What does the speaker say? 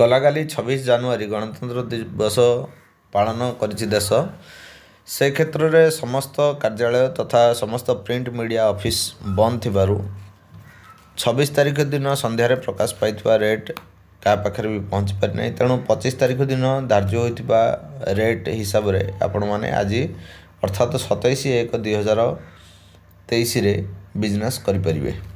ଗଲାକାଲି ଛବିଶ ଜାନୁଆରୀ ଗଣତନ୍ତ୍ର ଦିବସ ପାଳନ କରିଛି ଦେଶ ସେ କ୍ଷେତ୍ରରେ ସମସ୍ତ କାର୍ଯ୍ୟାଳୟ ତଥା ସମସ୍ତ ପ୍ରିଣ୍ଟ ମିଡ଼ିଆ ଅଫିସ୍ ବନ୍ଦ ଥିବାରୁ ଛବିଶ ତାରିଖ ଦିନ ସନ୍ଧ୍ୟାରେ ପ୍ରକାଶ ପାଇଥିବା ରେଟ୍ କାହା ପାଖରେ ବି ପହଞ୍ଚି ପାରିନାହିଁ ତେଣୁ ପଚିଶ ତାରିଖ ଦିନ ଧାର୍ଯ୍ୟ ହୋଇଥିବା ରେଟ୍ ହିସାବରେ ଆପଣମାନେ ଆଜି ଅର୍ଥାତ୍ ସତେଇଶ ଏକ ଦୁଇ ହଜାର ତେଇଶରେ ବିଜନେସ୍ କରିପାରିବେ